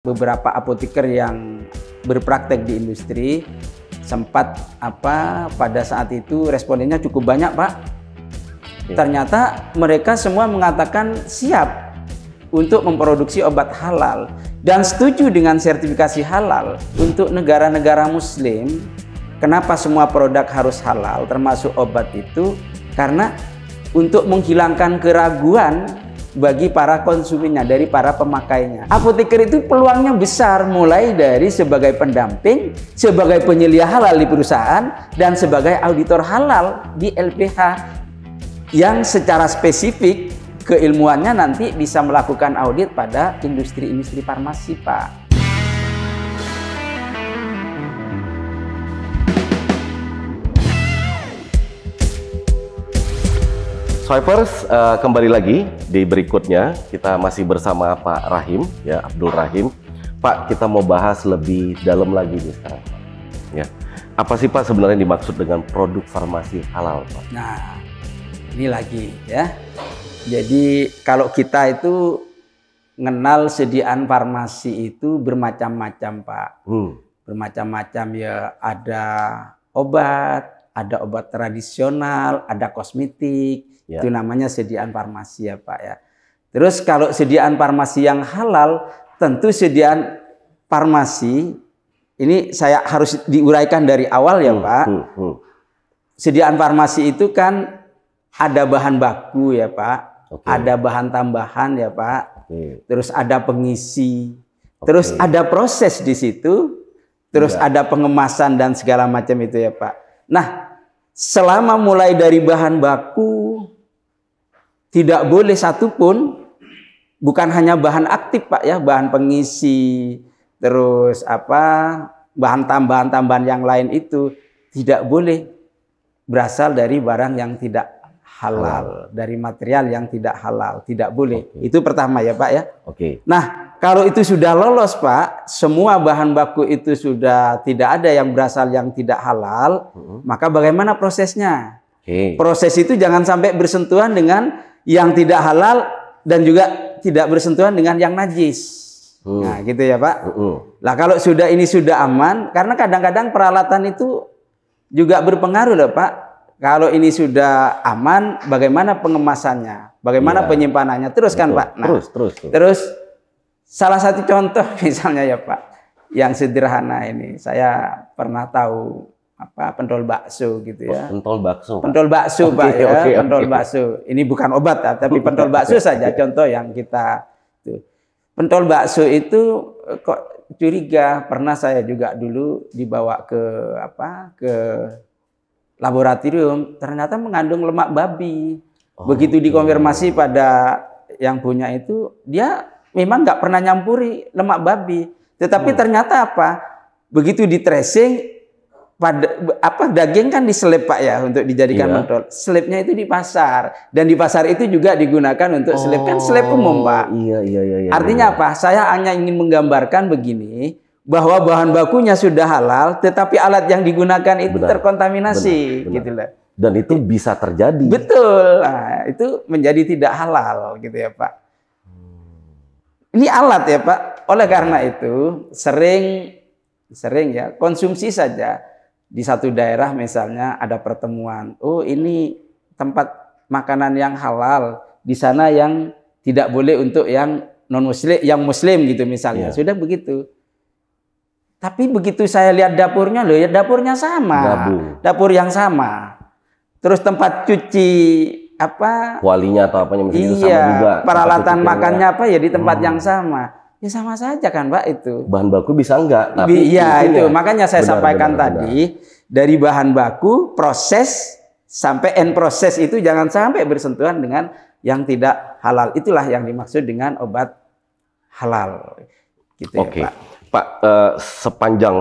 beberapa apoteker yang berpraktek di industri sempat apa pada saat itu responnya cukup banyak pak ya. ternyata mereka semua mengatakan siap untuk memproduksi obat halal dan setuju dengan sertifikasi halal untuk negara-negara muslim kenapa semua produk harus halal termasuk obat itu karena untuk menghilangkan keraguan bagi para konsumennya, dari para pemakainya. Apoteker itu peluangnya besar mulai dari sebagai pendamping, sebagai penyelia halal di perusahaan, dan sebagai auditor halal di LPH yang secara spesifik keilmuannya nanti bisa melakukan audit pada industri-industri farmasi Pak. Swipers, uh, eh, kembali lagi di berikutnya kita masih bersama Pak Rahim, ya Abdul Rahim. Pak, kita mau bahas lebih dalam lagi nih sekarang. Ya, apa sih Pak sebenarnya dimaksud dengan produk farmasi halal, Pak? Nah, ini lagi ya. Jadi kalau kita itu kenal sediaan farmasi itu bermacam-macam, Pak. Hmm. Bermacam-macam ya ada obat, ada obat tradisional, ada kosmetik, Ya. Itu namanya sediaan farmasi ya Pak ya. Terus kalau sediaan farmasi yang halal, tentu sediaan farmasi ini saya harus diuraikan dari awal ya hmm, Pak. Hmm, hmm. Sediaan farmasi itu kan ada bahan baku ya Pak, okay. ada bahan tambahan ya Pak, okay. terus ada pengisi, okay. terus ada proses di situ, terus ya. ada pengemasan dan segala macam itu ya Pak. Nah, selama mulai dari bahan baku tidak boleh satupun, bukan hanya bahan aktif Pak ya, bahan pengisi, terus apa, bahan tambahan-tambahan yang lain itu tidak boleh berasal dari barang yang tidak halal, halal. dari material yang tidak halal, tidak boleh. Okay. Itu pertama ya Pak ya. Oke. Okay. Nah, kalau itu sudah lolos Pak, semua bahan baku itu sudah tidak ada yang berasal yang tidak halal, mm -hmm. maka bagaimana prosesnya? Okay. Proses itu jangan sampai bersentuhan dengan yang tidak halal dan juga tidak bersentuhan dengan yang najis. Hmm. Nah, gitu ya, Pak. Hmm. Nah, kalau sudah ini sudah aman, karena kadang-kadang peralatan itu juga berpengaruh loh, Pak. Kalau ini sudah aman, bagaimana pengemasannya? Bagaimana ya. penyimpanannya? Terus kan, Pak? Nah, terus, terus, terus. Terus salah satu contoh misalnya ya, Pak, yang sederhana ini. Saya pernah tahu apa pentol bakso gitu ya. Oh, pentol bakso. Pentol bakso okay, Pak ya, pentol okay. bakso. Ini bukan obat ya, tapi pentol bakso saja contoh yang kita tuh. Pentol bakso itu eh, kok curiga, pernah saya juga dulu dibawa ke apa? ke laboratorium ternyata mengandung lemak babi. Oh, Begitu dikonfirmasi pada yang punya itu, dia memang nggak pernah nyampuri lemak babi. Tetapi hmm. ternyata apa? Begitu di tracing pada apa daging kan diselip Pak ya untuk dijadikan iya. Selepnya Selipnya itu di pasar dan di pasar itu juga digunakan untuk oh, selip kan selip oh, umum Pak. Iya, iya iya iya. Artinya iya. apa? Saya hanya ingin menggambarkan begini bahwa bahan bakunya sudah halal tetapi alat yang digunakan itu benar, terkontaminasi benar, gitu loh. Dan itu bisa terjadi. Betul. Nah, itu menjadi tidak halal gitu ya Pak. Ini alat ya Pak. Oleh karena itu sering sering ya konsumsi saja di satu daerah misalnya ada pertemuan, oh ini tempat makanan yang halal, di sana yang tidak boleh untuk yang non muslim, yang muslim gitu misalnya. Ya. Sudah begitu. Tapi begitu saya lihat dapurnya loh, ya dapurnya sama. Dapur. Dapur yang sama. Terus tempat cuci apa kualinya atau apanya mesti iya, sama juga. Peralatan makannya apa ya di tempat hmm. yang sama. Ya sama saja kan Pak itu. Bahan baku bisa enggak? Nah, iya itu. Makanya saya benar, sampaikan benar, tadi benar. dari bahan baku proses sampai end proses itu jangan sampai bersentuhan dengan yang tidak halal. Itulah yang dimaksud dengan obat halal. Gitu ya, Oke. Ya, Pak, Pak eh, sepanjang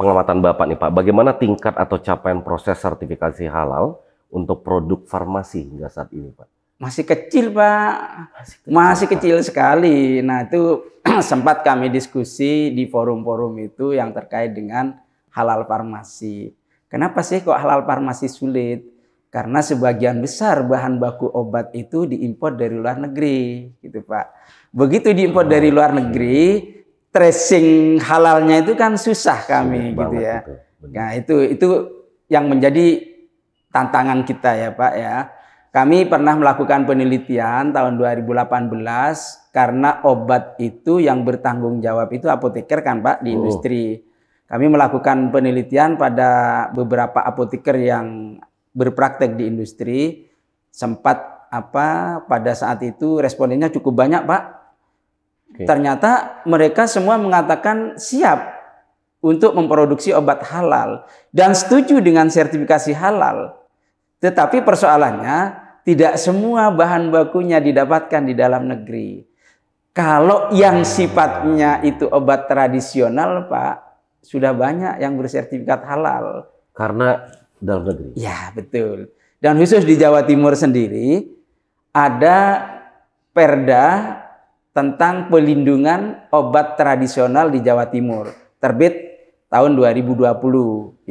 pengamatan Bapak nih Pak, bagaimana tingkat atau capaian proses sertifikasi halal untuk produk farmasi hingga saat ini Pak? Masih kecil, Pak. Masih kecil, Masih kecil Pak. sekali. Nah, itu sempat kami diskusi di forum-forum itu yang terkait dengan halal farmasi. Kenapa sih kok halal farmasi sulit? Karena sebagian besar bahan baku obat itu diimpor dari luar negeri, gitu Pak. Begitu diimpor dari oh, luar iya. negeri, tracing halalnya itu kan susah kami, Sulit gitu ya. Itu. Nah itu itu yang menjadi tantangan kita ya Pak ya. Kami pernah melakukan penelitian tahun 2018 karena obat itu yang bertanggung jawab itu apoteker kan Pak di oh. industri. Kami melakukan penelitian pada beberapa apoteker yang berpraktek di industri sempat apa pada saat itu respondennya cukup banyak Pak. Okay. Ternyata mereka semua mengatakan siap untuk memproduksi obat halal dan setuju dengan sertifikasi halal. Tetapi persoalannya tidak semua bahan bakunya didapatkan di dalam negeri. Kalau yang sifatnya itu obat tradisional, Pak, sudah banyak yang bersertifikat halal. Karena dalam negeri. Ya, betul. Dan khusus di Jawa Timur sendiri ada perda tentang pelindungan obat tradisional di Jawa Timur. Terbit tahun 2020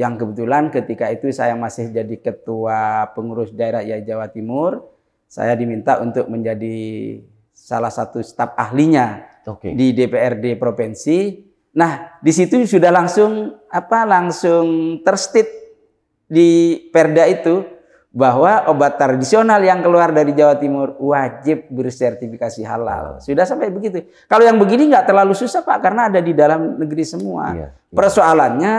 yang kebetulan ketika itu saya masih jadi ketua pengurus daerah ya Jawa Timur saya diminta untuk menjadi salah satu staf ahlinya okay. di DPRD provinsi nah di situ sudah langsung apa langsung terstit di Perda itu bahwa obat tradisional yang keluar dari Jawa Timur wajib bersertifikasi halal. Sudah sampai begitu. Kalau yang begini nggak terlalu susah Pak, karena ada di dalam negeri semua. Iya, iya. Persoalannya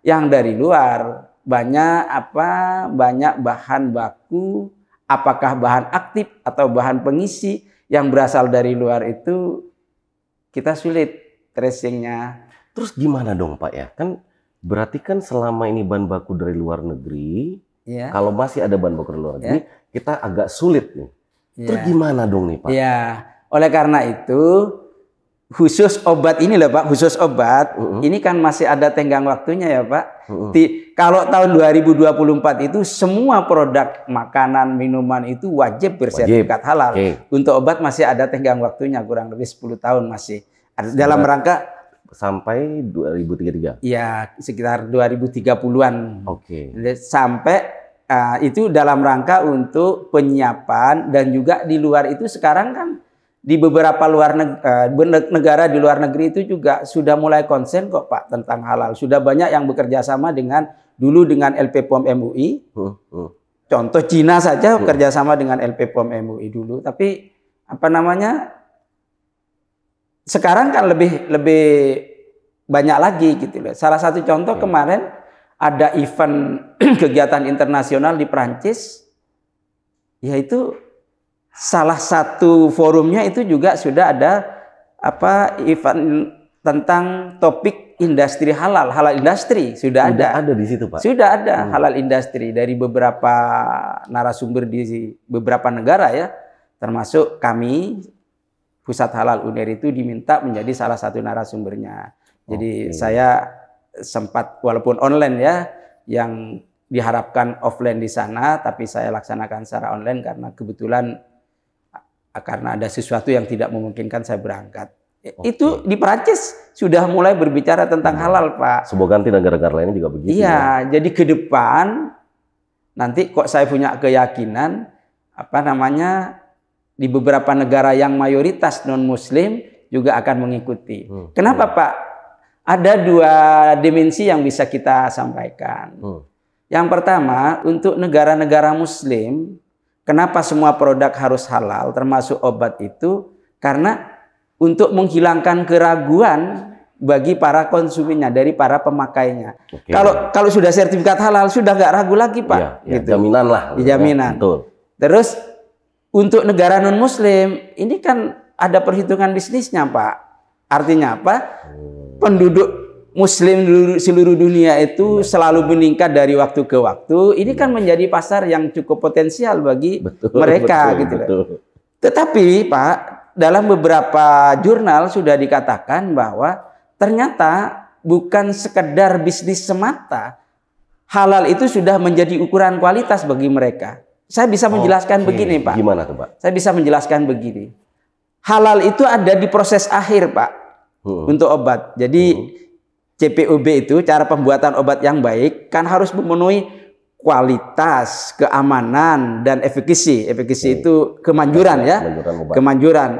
yang dari luar banyak apa banyak bahan baku, apakah bahan aktif atau bahan pengisi yang berasal dari luar itu kita sulit tracingnya. Terus gimana dong Pak ya? Kan berarti kan selama ini bahan baku dari luar negeri yeah. kalau masih ada bahan bakar luar ya. negeri, yeah. kita agak sulit nih. Yeah. Terus ya. gimana dong nih Pak? Ya, oleh karena itu khusus obat ini loh Pak, khusus obat uh -uh. ini kan masih ada tenggang waktunya ya Pak. Uh -uh. Di, kalau tahun 2024 itu semua produk makanan minuman itu wajib bersertifikat halal. Okay. Untuk obat masih ada tenggang waktunya kurang lebih 10 tahun masih. Dalam rangka sampai 2033. Iya, sekitar 2030-an. Oke. Okay. Sampai uh, itu dalam rangka untuk penyiapan dan juga di luar itu sekarang kan di beberapa luar negara, eh, negara di luar negeri itu juga sudah mulai konsen kok Pak tentang halal. Sudah banyak yang bekerja sama dengan dulu dengan LP POM MUI. Uh, hmm, hmm. Contoh Cina saja hmm. bekerja sama dengan LP POM MUI dulu, tapi apa namanya sekarang kan lebih lebih banyak lagi gitu loh. Salah satu contoh hmm. kemarin ada event kegiatan internasional di Prancis yaitu salah satu forumnya itu juga sudah ada apa event tentang topik industri halal, halal industri sudah, sudah ada. Ada di situ, Pak. Sudah ada hmm. halal industri dari beberapa narasumber di beberapa negara ya, termasuk kami pusat halal UNER itu diminta menjadi salah satu narasumbernya. Jadi okay. saya sempat walaupun online ya yang diharapkan offline di sana tapi saya laksanakan secara online karena kebetulan karena ada sesuatu yang tidak memungkinkan saya berangkat. E, okay. Itu di Prancis sudah mulai berbicara tentang nah, halal, Pak. Semoga nanti negara-negara lain juga begitu. Iya, ya. jadi ke depan nanti kok saya punya keyakinan apa namanya di beberapa negara yang mayoritas non muslim juga akan mengikuti. Hmm. Kenapa hmm. Pak? Ada dua dimensi yang bisa kita sampaikan. Hmm. Yang pertama, untuk negara-negara muslim, kenapa semua produk harus halal termasuk obat itu? Karena untuk menghilangkan keraguan bagi para konsumennya dari para pemakainya. Oke. Kalau kalau sudah sertifikat halal sudah nggak ragu lagi pak. Ya, ya, Jaminan lah. Iya, jaminan. Ya, betul. Terus untuk negara non muslim ini kan ada perhitungan bisnisnya Pak. Artinya apa? Penduduk muslim seluruh dunia itu iya. selalu meningkat dari waktu ke waktu. Ini kan iya. menjadi pasar yang cukup potensial bagi betul, mereka betul, gitu betul. Tetapi Pak, dalam beberapa jurnal sudah dikatakan bahwa ternyata bukan sekedar bisnis semata. Halal itu sudah menjadi ukuran kualitas bagi mereka. Saya bisa menjelaskan okay. begini, Pak. Gimana tuh, Pak? Saya bisa menjelaskan begini. Halal itu ada di proses akhir, Pak. Hmm. Untuk obat. Jadi hmm. CPUB itu cara pembuatan obat yang baik kan harus memenuhi kualitas, keamanan dan efikasi. Efikasi hmm. itu kemanjuran ya. Kemanjuran, obat. kemanjuran.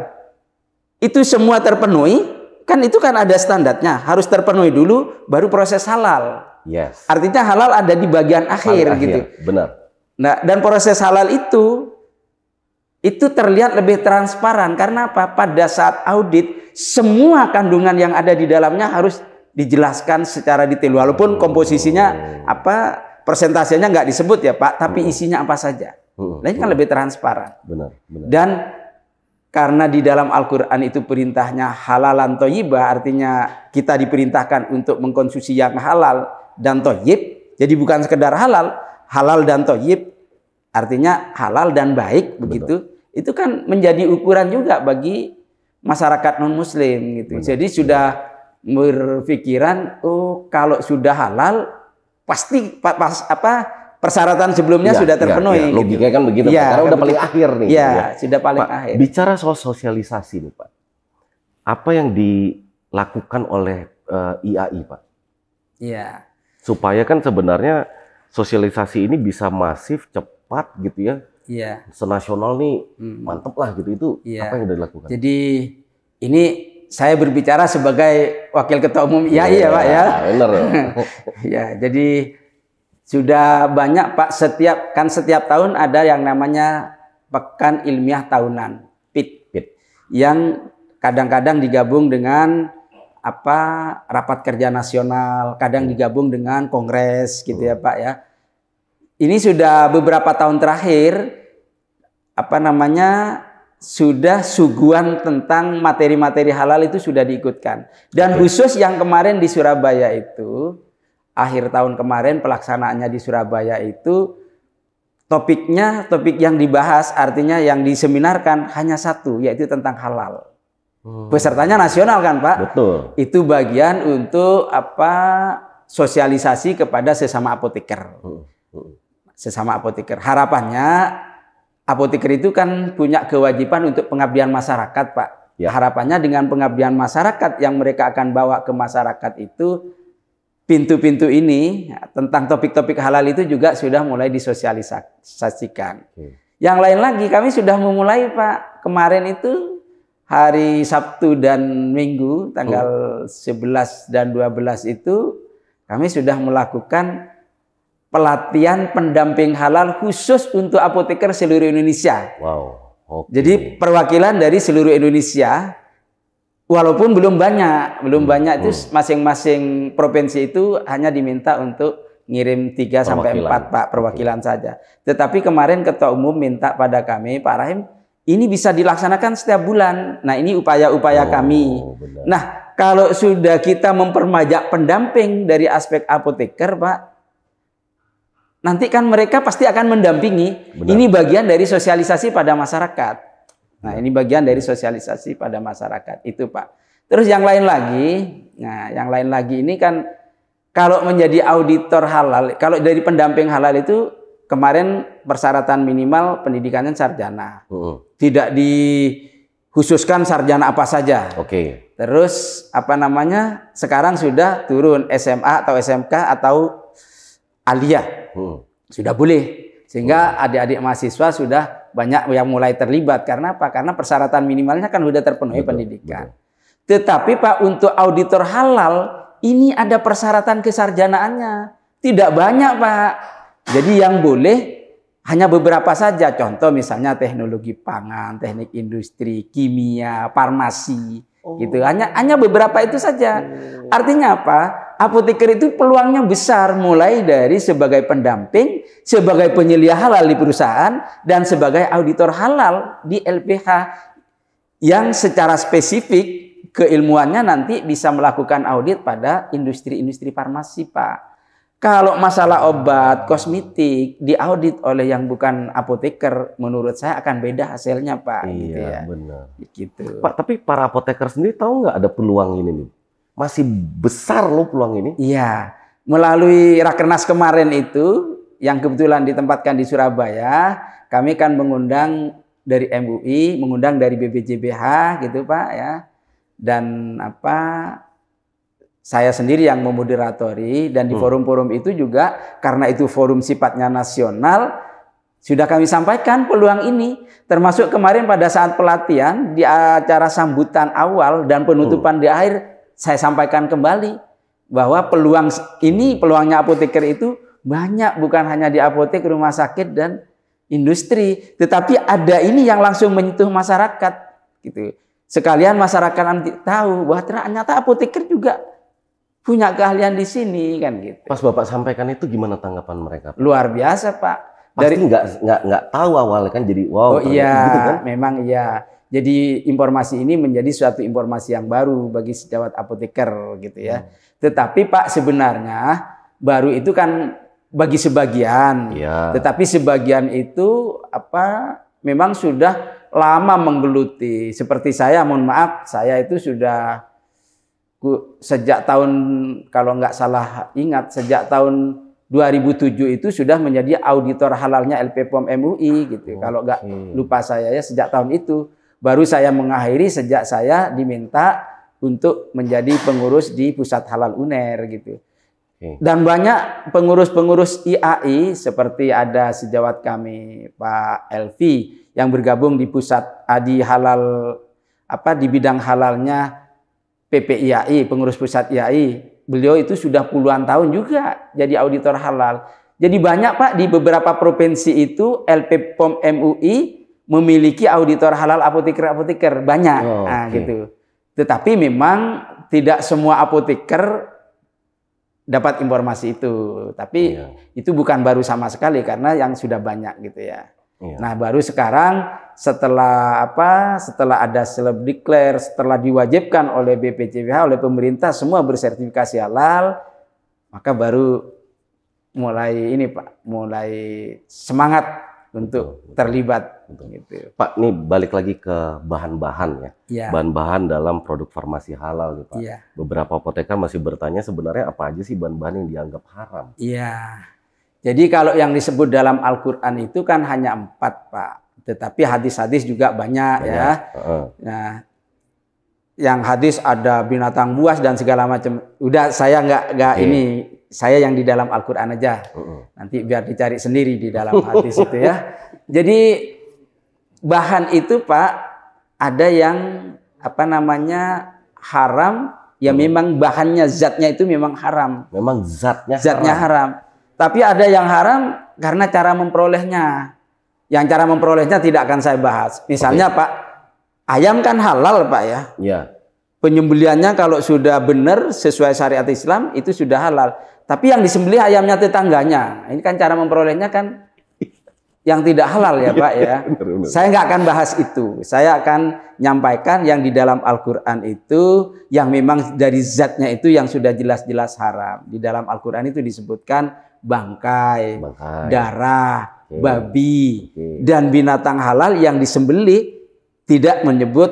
Itu semua terpenuhi, kan itu kan ada standarnya, harus terpenuhi dulu baru proses halal. Yes. Artinya halal ada di bagian akhir, akhir. gitu. benar. Nah, dan proses halal itu itu terlihat lebih transparan karena apa? Pada saat audit semua kandungan yang ada di dalamnya harus dijelaskan secara detail walaupun oh. komposisinya apa persentasenya nggak disebut ya Pak, tapi hmm. isinya apa saja. Hmm. Nah, kan hmm. lebih transparan. Benar, benar. Dan karena di dalam Al-Qur'an itu perintahnya halalan toyibah, artinya kita diperintahkan untuk mengkonsumsi yang halal dan toyib. Jadi bukan sekedar halal, halal dan toyib, artinya halal dan baik Betul. begitu, itu kan menjadi ukuran juga bagi masyarakat non Muslim gitu. Betul. Jadi sudah berpikiran, oh kalau sudah halal pasti pas apa persyaratan sebelumnya ya, sudah iya, terpenuhi. Ya, ya. Logikanya gitu. kan begitu, ya, karena kan udah paling akhir nih. Ya, ya. sudah paling Pak, akhir. Bicara soal sosialisasi nih, Pak. Apa yang dilakukan oleh uh, eh, IAI, Pak? Iya. Supaya kan sebenarnya sosialisasi ini bisa masif, cepat gitu ya. Iya. Senasional nih hmm. mantep lah gitu itu Iya. apa yang udah dilakukan? Jadi ini saya berbicara sebagai wakil ketua umum IAI ya, ya Pak ya. Iya, Benar. ya, jadi sudah banyak Pak setiap kan setiap tahun ada yang namanya pekan ilmiah tahunan PIT, PIT. yang kadang-kadang digabung dengan apa rapat kerja nasional, kadang iya. digabung dengan kongres gitu ya Pak ya. Ini sudah beberapa tahun terakhir apa namanya sudah suguhan tentang materi-materi halal itu sudah diikutkan. Dan khusus yang kemarin di Surabaya itu akhir tahun kemarin pelaksanaannya di Surabaya itu topiknya topik yang dibahas artinya yang diseminarkan hanya satu yaitu tentang halal. Hmm. Pesertanya nasional kan Pak? Betul. Itu bagian untuk apa sosialisasi kepada sesama apoteker. Hmm, hmm. Sesama apoteker. Harapannya apoteker itu kan punya kewajiban untuk pengabdian masyarakat Pak. Ya. Harapannya dengan pengabdian masyarakat yang mereka akan bawa ke masyarakat itu pintu-pintu ini tentang topik-topik halal itu juga sudah mulai disosialisasikan. Hmm. Yang lain lagi kami sudah memulai Pak kemarin itu hari Sabtu dan Minggu tanggal oh. 11 dan 12 itu kami sudah melakukan pelatihan pendamping halal khusus untuk apoteker seluruh Indonesia. Wow. Okay. Jadi perwakilan dari seluruh Indonesia walaupun belum banyak, belum hmm. banyak itu hmm. masing-masing provinsi itu hanya diminta untuk ngirim 3 sampai 4 Pak perwakilan okay. saja. Tetapi kemarin ketua umum minta pada kami Pak Rahim ini bisa dilaksanakan setiap bulan. Nah, ini upaya-upaya oh, kami. Benar. Nah, kalau sudah kita mempermajak pendamping dari aspek apoteker, Pak, nanti kan mereka pasti akan mendampingi. Benar. Ini bagian dari sosialisasi pada masyarakat. Nah, ini bagian dari sosialisasi pada masyarakat. Itu, Pak. Terus yang lain lagi, nah, yang lain lagi ini kan kalau menjadi auditor halal, kalau dari pendamping halal itu kemarin persyaratan minimal pendidikannya sarjana. Uh. Tidak dikhususkan sarjana apa saja. Oke. Okay. Terus apa namanya? Sekarang sudah turun SMA atau SMK atau ALIA Uh. Hmm. Sudah boleh. Sehingga adik-adik mahasiswa sudah banyak yang mulai terlibat karena apa? Karena persyaratan minimalnya kan sudah terpenuhi betul, pendidikan. Betul. Tetapi Pak untuk auditor halal ini ada persyaratan kesarjanaannya. Tidak banyak Pak. Jadi yang boleh hanya beberapa saja, contoh misalnya teknologi pangan, teknik industri, kimia, farmasi, oh. gitu. Hanya hanya beberapa itu saja. Oh. Artinya apa? Apoteker itu peluangnya besar, mulai dari sebagai pendamping, sebagai penyelia halal di perusahaan, dan sebagai auditor halal di LPH yang secara spesifik keilmuannya nanti bisa melakukan audit pada industri-industri farmasi, Pak. Kalau masalah obat kosmetik diaudit oleh yang bukan apoteker, menurut saya akan beda hasilnya, Pak. Iya, gitu ya. benar. Gitu. Pak, tapi para apoteker sendiri tahu nggak ada peluang ini nih? Masih besar loh peluang ini. Iya, melalui rakernas kemarin itu yang kebetulan ditempatkan di Surabaya, kami kan mengundang dari MUI, mengundang dari BPJBH gitu, Pak ya. Dan apa saya sendiri yang memoderatori dan di hmm. forum-forum itu juga karena itu forum sifatnya nasional sudah kami sampaikan peluang ini termasuk kemarin pada saat pelatihan di acara sambutan awal dan penutupan hmm. di akhir saya sampaikan kembali bahwa peluang ini peluangnya apoteker itu banyak bukan hanya di apotek rumah sakit dan industri tetapi ada ini yang langsung menyentuh masyarakat gitu sekalian masyarakat nanti tahu bahwa ternyata apoteker juga punya keahlian di sini kan gitu. Pas Bapak sampaikan itu gimana tanggapan mereka? Luar biasa, Pak. Dari Pasti nggak nggak nggak tahu awalnya kan jadi wow. Oh iya, gitu kan? memang iya. Jadi informasi ini menjadi suatu informasi yang baru bagi sejawat apoteker gitu ya. Hmm. Tetapi Pak sebenarnya baru itu kan bagi sebagian. Iya. Tetapi sebagian itu apa memang sudah lama menggeluti. Seperti saya mohon maaf, saya itu sudah sejak tahun kalau nggak salah ingat sejak tahun 2007 itu sudah menjadi auditor halalnya LP MUI gitu. Okay. Oh, kalau nggak lupa saya ya sejak tahun itu baru saya mengakhiri sejak saya diminta untuk menjadi pengurus di pusat halal UNER gitu. Dan banyak pengurus-pengurus IAI seperti ada sejawat kami Pak Elvi yang bergabung di pusat ah, di halal apa di bidang halalnya PPIAI, pengurus pusat IAI, beliau itu sudah puluhan tahun juga jadi auditor halal. Jadi banyak Pak di beberapa provinsi itu LP POM MUI memiliki auditor halal apoteker-apoteker banyak, oh, okay. nah, gitu. Tetapi memang tidak semua apoteker dapat informasi itu. Tapi yeah. itu bukan baru sama sekali karena yang sudah banyak gitu ya. Yeah. Nah baru sekarang setelah apa setelah ada seleb declare setelah diwajibkan oleh BPJPH oleh pemerintah semua bersertifikasi halal maka baru mulai ini Pak mulai semangat untuk terlibat betul. gitu. Pak nih balik lagi ke bahan-bahan ya. Iya. Bahan-bahan dalam produk farmasi halal nih Pak. Ya. Beberapa apoteker masih bertanya sebenarnya apa aja sih bahan-bahan yang dianggap haram? Iya. Jadi kalau yang disebut dalam Al-Qur'an itu kan hanya empat Pak tetapi hadis-hadis juga banyak, ya. banyak. ya. Uh. Nah, yang hadis ada binatang buas dan segala macam. Udah saya nggak nggak okay. Iya. ini saya yang di dalam Al-Qur'an aja. uh Nanti biar dicari sendiri di dalam hadis itu ya. Jadi bahan itu Pak ada yang apa namanya haram ya hmm. memang bahannya zatnya itu memang haram. Memang zatnya zatnya haram. haram. Tapi ada yang haram karena cara memperolehnya. Yang cara memperolehnya tidak akan saya bahas. Misalnya okay. Pak, ayam kan halal Pak ya. Yeah. Penyembeliannya kalau sudah benar sesuai syariat Islam itu sudah halal. Tapi yang disembelih ayamnya tetangganya. Ini kan cara memperolehnya kan yang tidak halal ya iya, Pak ya. Iya, Saya nggak akan bahas itu. Saya akan nyampaikan yang di dalam Al-Quran itu yang memang dari zatnya itu yang sudah jelas-jelas haram. Di dalam Al-Quran itu disebutkan bangkai, bangkai. darah, okay. babi, okay. dan binatang halal yang disembeli tidak menyebut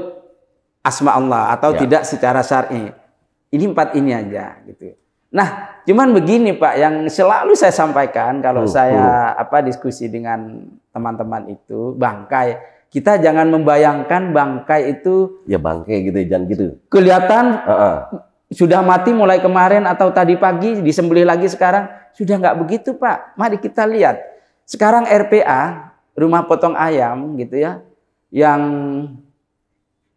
asma Allah atau ya. tidak secara syar'i. Ini empat ini aja gitu. Nah, cuman begini Pak, yang selalu saya sampaikan kalau uh, saya hmm. apa diskusi dengan teman-teman itu bangkai. Kita jangan membayangkan bangkai itu ya bangkai gitu jangan gitu. Kelihatan uh -uh. sudah mati mulai kemarin atau tadi pagi disembelih lagi sekarang sudah nggak begitu Pak. Mari kita lihat. Sekarang RPA rumah potong ayam gitu ya yang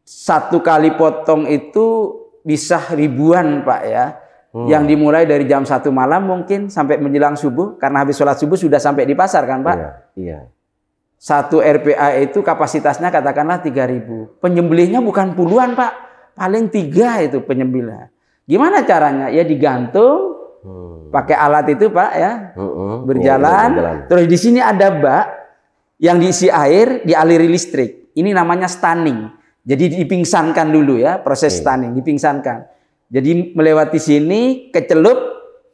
satu kali potong itu bisa ribuan pak ya Hmm. Yang dimulai dari jam satu malam mungkin sampai menjelang subuh karena habis sholat subuh sudah sampai di pasar kan Pak? Iya. iya. Satu RPA itu kapasitasnya katakanlah tiga ribu. Penyembelihnya bukan puluhan Pak, paling tiga itu penyembelih. Gimana caranya? Ya digantung hmm. pakai alat itu Pak ya, uh berjalan. Oh, Terus di sini ada bak yang diisi air dialiri listrik. Ini namanya stunning. Jadi dipingsankan dulu ya proses iya. stunning, dipingsankan jadi melewati sini, kecelup,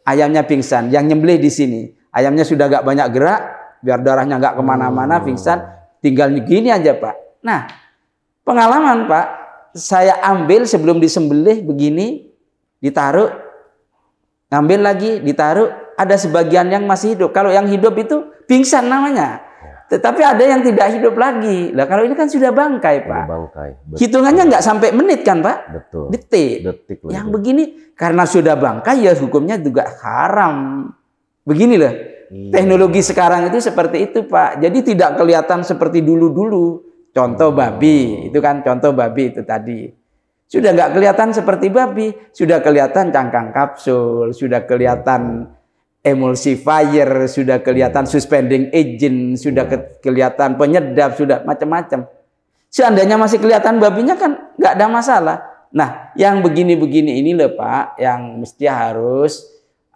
ayamnya pingsan. Yang nyembelih di sini. Ayamnya sudah gak banyak gerak, biar darahnya gak kemana-mana, oh. pingsan. Tinggal begini aja Pak. Nah, pengalaman Pak, saya ambil sebelum disembelih begini, ditaruh, ngambil lagi, ditaruh, ada sebagian yang masih hidup. Kalau yang hidup itu pingsan namanya. Tetapi ada yang tidak hidup lagi. Lah kalau ini kan sudah bangkai, Pak. Sudah bangkai. Betul. Hitungannya nggak sampai menit kan, Pak? Betul. Detik. Detik. Lagi. Yang begini karena sudah bangkai ya hukumnya juga haram. Begini loh. Iya. Teknologi sekarang itu seperti itu, Pak. Jadi tidak kelihatan seperti dulu-dulu. Contoh hmm. babi, itu kan contoh babi itu tadi. Sudah nggak kelihatan seperti babi, sudah kelihatan cangkang kapsul, sudah kelihatan emulsifier sudah kelihatan suspending agent sudah iya. kelihatan penyedap sudah macam-macam seandainya masih kelihatan babinya kan nggak ada masalah nah yang begini-begini ini loh pak yang mesti harus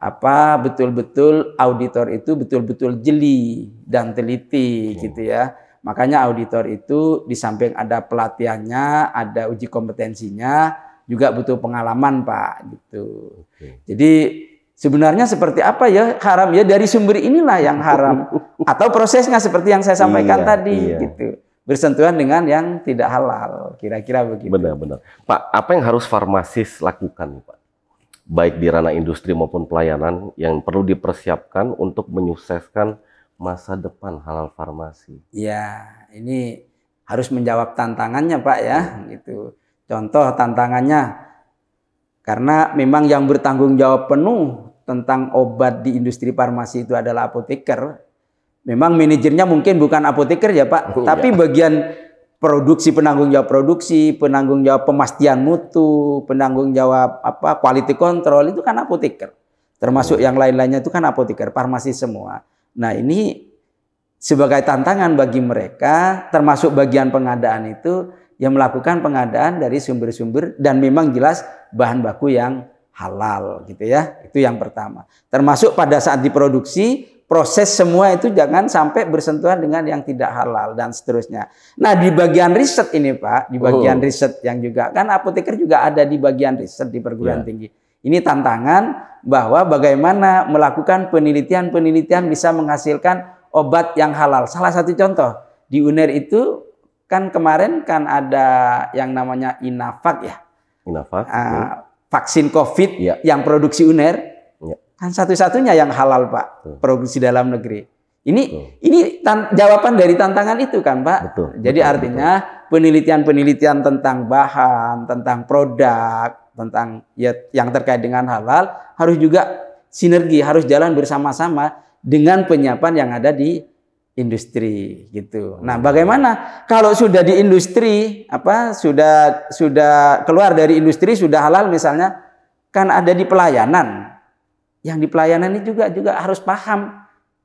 apa betul-betul auditor itu betul-betul jeli dan teliti hmm. gitu ya makanya auditor itu di samping ada pelatihannya ada uji kompetensinya juga butuh pengalaman pak gitu okay. jadi Sebenarnya seperti apa ya haram ya dari sumber inilah yang haram atau prosesnya seperti yang saya sampaikan iya, tadi iya. gitu bersentuhan dengan yang tidak halal kira-kira begitu. Benar-benar Pak apa yang harus farmasis lakukan Pak baik di ranah industri maupun pelayanan yang perlu dipersiapkan untuk menyukseskan masa depan halal farmasi. Ya ini harus menjawab tantangannya Pak ya hmm. gitu. Contoh tantangannya karena memang yang bertanggung jawab penuh tentang obat di industri farmasi itu adalah apoteker, memang manajernya mungkin bukan apoteker ya Pak, oh, tapi ya. bagian produksi penanggung jawab produksi, penanggung jawab pemastian mutu, penanggung jawab apa quality control itu kan apoteker. Termasuk oh. yang lain-lainnya itu kan apoteker, farmasi semua. Nah, ini sebagai tantangan bagi mereka termasuk bagian pengadaan itu yang melakukan pengadaan dari sumber-sumber dan memang jelas bahan baku yang halal gitu ya. Itu yang pertama. Termasuk pada saat diproduksi, proses semua itu jangan sampai bersentuhan dengan yang tidak halal dan seterusnya. Nah, di bagian riset ini, Pak, di bagian oh. riset yang juga kan apoteker juga ada di bagian riset di perguruan yeah. tinggi. Ini tantangan bahwa bagaimana melakukan penelitian-penelitian bisa menghasilkan obat yang halal. Salah satu contoh di UNER itu kan kemarin kan ada yang namanya Inafak ya. Inafak. Uh, vaksin COVID ya. yang produksi UNER ya. kan satu-satunya yang halal Pak Betul. produksi dalam negeri. Ini Betul. ini jawaban dari tantangan itu kan Pak. Betul. Jadi Betul. artinya penelitian-penelitian tentang bahan, tentang produk, tentang ya yang terkait dengan halal harus juga sinergi, harus jalan bersama-sama dengan penyiapan yang ada di industri gitu. Oh. Nah, bagaimana kalau sudah di industri apa sudah sudah keluar dari industri sudah halal misalnya kan ada di pelayanan. Yang di pelayanan ini juga juga harus paham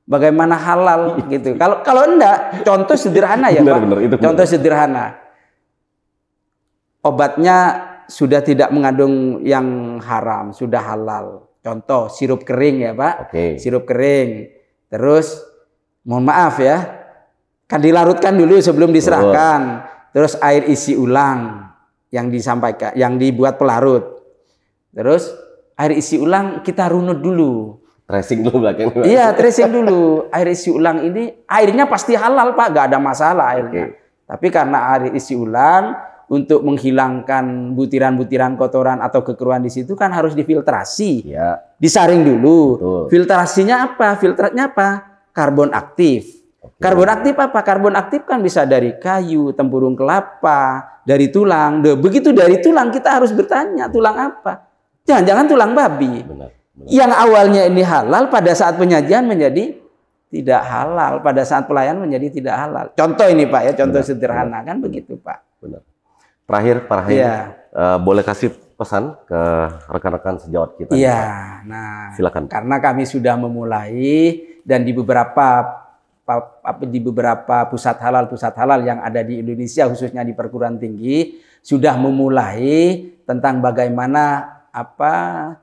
bagaimana halal gitu. Kalau kalau enggak contoh sederhana ya, benar, Pak. Benar, itu benar. Contoh sederhana. Obatnya sudah tidak mengandung yang haram, sudah halal. Contoh sirup kering ya, Pak. Okay. Sirup kering. Terus mohon maaf ya, kan dilarutkan dulu sebelum diserahkan. Oh. Terus air isi ulang yang disampaikan, yang dibuat pelarut. Terus air isi ulang kita runut dulu. Tracing dulu belakang. Iya, tracing dulu. Air isi ulang ini airnya pasti halal, Pak. Gak ada masalah airnya. Okay. Tapi karena air isi ulang untuk menghilangkan butiran-butiran kotoran atau kekeruan di situ kan harus difiltrasi. Ya. Disaring dulu. Betul. Filtrasinya apa? Filtratnya apa? karbon aktif. Karbon aktif apa? Karbon aktif kan bisa dari kayu, tempurung kelapa, dari tulang. Begitu dari tulang kita harus bertanya tulang apa? Jangan-jangan tulang babi. Benar, benar. Yang awalnya ini halal pada saat penyajian menjadi tidak halal, pada saat pelayan menjadi tidak halal. Contoh ini Pak ya, contoh benar, sederhana benar. kan begitu Pak. Benar. Terakhir Pak Rahim, ya. uh, boleh kasih pesan ke rekan-rekan sejawat kita? Iya. Nah, silakan. Karena kami sudah memulai dan di beberapa di beberapa pusat halal pusat halal yang ada di Indonesia khususnya di perguruan tinggi sudah memulai tentang bagaimana apa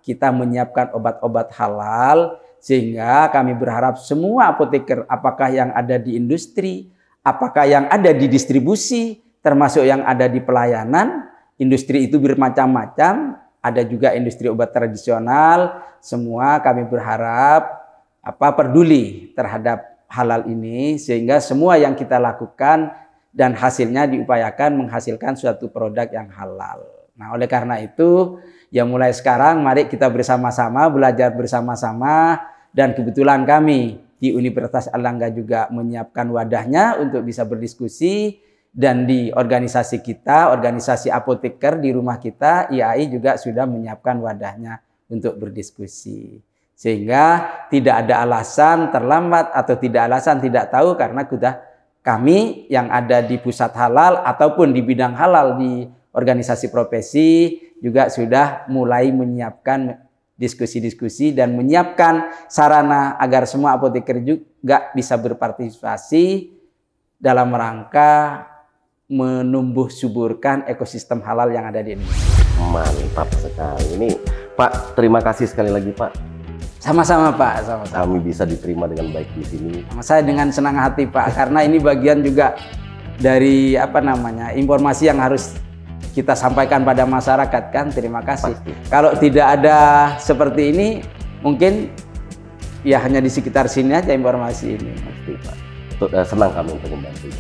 kita menyiapkan obat-obat halal sehingga kami berharap semua apoteker apakah yang ada di industri apakah yang ada di distribusi termasuk yang ada di pelayanan industri itu bermacam-macam ada juga industri obat tradisional semua kami berharap apa peduli terhadap halal ini sehingga semua yang kita lakukan dan hasilnya diupayakan menghasilkan suatu produk yang halal. Nah, oleh karena itu, ya mulai sekarang mari kita bersama-sama belajar bersama-sama dan kebetulan kami di Universitas Erlangga juga menyiapkan wadahnya untuk bisa berdiskusi dan di organisasi kita, organisasi apoteker di rumah kita, IAI juga sudah menyiapkan wadahnya untuk berdiskusi. Sehingga tidak ada alasan terlambat atau tidak alasan tidak tahu karena sudah kami yang ada di pusat halal ataupun di bidang halal di organisasi profesi juga sudah mulai menyiapkan diskusi-diskusi dan menyiapkan sarana agar semua apoteker juga bisa berpartisipasi dalam rangka menumbuh suburkan ekosistem halal yang ada di Indonesia. Mantap sekali ini Pak, terima kasih sekali lagi Pak sama-sama Pak, sama-sama. Kami bisa diterima dengan baik di sini. Sama saya dengan senang hati Pak, karena ini bagian juga dari apa namanya informasi yang harus kita sampaikan pada masyarakat kan. Terima kasih. Pasti. Kalau tidak ada seperti ini, mungkin ya hanya di sekitar sini aja informasi ini. Pasti Pak. Eh, senang kami untuk membantu.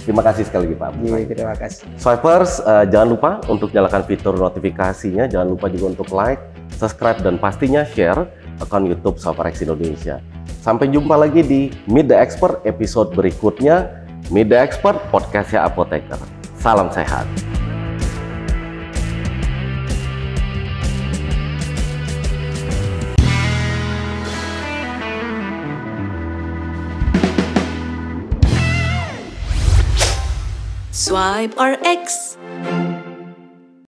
Terima kasih sekali lagi Pak. Iya, terima kasih. Swipers, uh, jangan lupa untuk nyalakan fitur notifikasinya, jangan lupa juga untuk like, subscribe, dan pastinya share akun YouTube Safarex Indonesia. Sampai jumpa lagi di Meet the Expert episode berikutnya. Meet the Expert podcastnya apoteker. Salam sehat. Swipe or X.